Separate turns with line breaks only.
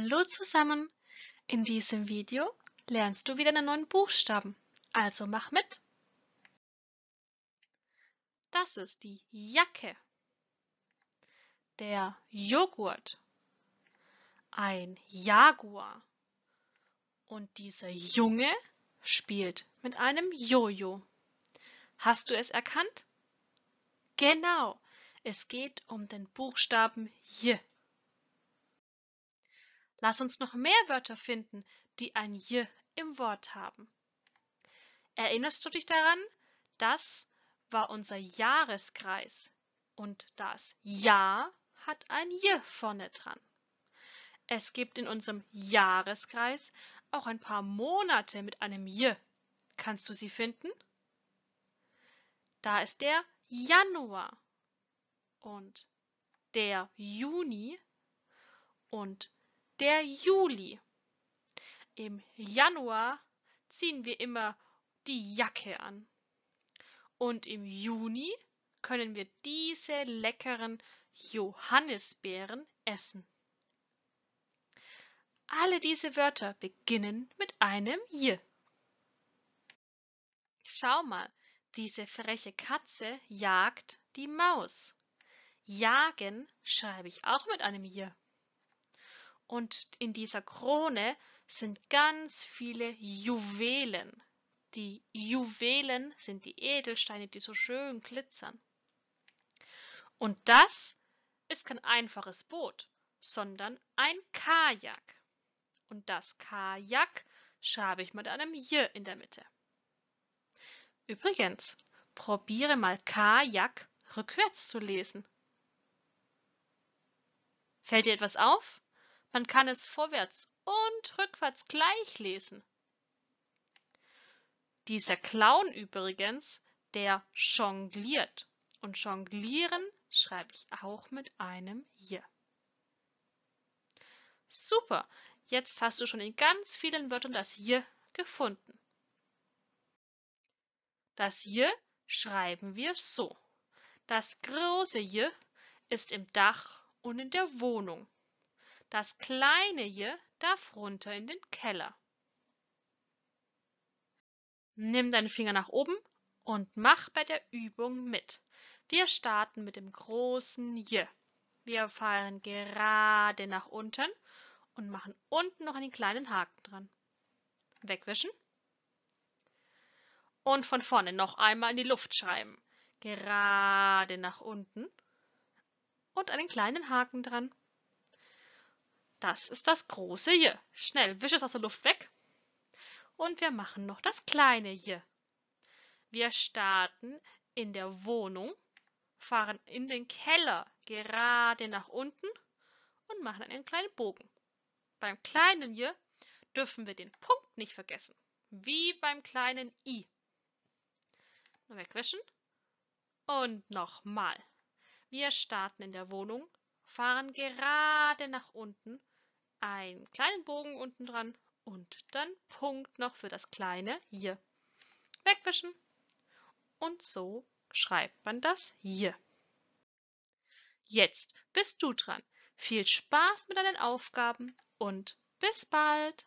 Hallo zusammen! In diesem Video lernst du wieder einen neuen Buchstaben, also mach mit! Das ist die Jacke, der Joghurt, ein Jaguar und dieser Junge spielt mit einem Jojo. Hast du es erkannt? Genau, es geht um den Buchstaben J. Lass uns noch mehr Wörter finden, die ein j im Wort haben. Erinnerst du dich daran? Das war unser Jahreskreis und das Ja hat ein j vorne dran. Es gibt in unserem Jahreskreis auch ein paar Monate mit einem j. Kannst du sie finden? Da ist der Januar und der Juni und der Juli. Im Januar ziehen wir immer die Jacke an. Und im Juni können wir diese leckeren Johannisbeeren essen. Alle diese Wörter beginnen mit einem J. Schau mal, diese freche Katze jagt die Maus. Jagen schreibe ich auch mit einem J. Und in dieser Krone sind ganz viele Juwelen. Die Juwelen sind die Edelsteine, die so schön glitzern. Und das ist kein einfaches Boot, sondern ein Kajak. Und das Kajak schreibe ich mit einem J in der Mitte. Übrigens, probiere mal Kajak rückwärts zu lesen. Fällt dir etwas auf? Man kann es vorwärts und rückwärts gleich lesen. Dieser Clown übrigens, der jongliert. Und jonglieren schreibe ich auch mit einem J. Super, jetzt hast du schon in ganz vielen Wörtern das J gefunden. Das J schreiben wir so. Das große J ist im Dach und in der Wohnung. Das kleine J darf runter in den Keller. Nimm deine Finger nach oben und mach bei der Übung mit. Wir starten mit dem großen J. Wir fahren gerade nach unten und machen unten noch einen kleinen Haken dran. Wegwischen. Und von vorne noch einmal in die Luft schreiben. Gerade nach unten und einen kleinen Haken dran. Das ist das große J. Schnell, wisch es aus der Luft weg. Und wir machen noch das kleine J. Wir starten in der Wohnung, fahren in den Keller gerade nach unten und machen einen kleinen Bogen. Beim kleinen J dürfen wir den Punkt nicht vergessen, wie beim kleinen I. Wegwischen und nochmal. Wir starten in der Wohnung, fahren gerade nach unten, einen kleinen Bogen unten dran und dann Punkt noch für das kleine hier. Wegwischen. Und so schreibt man das hier. Jetzt bist du dran. Viel Spaß mit deinen Aufgaben und bis bald!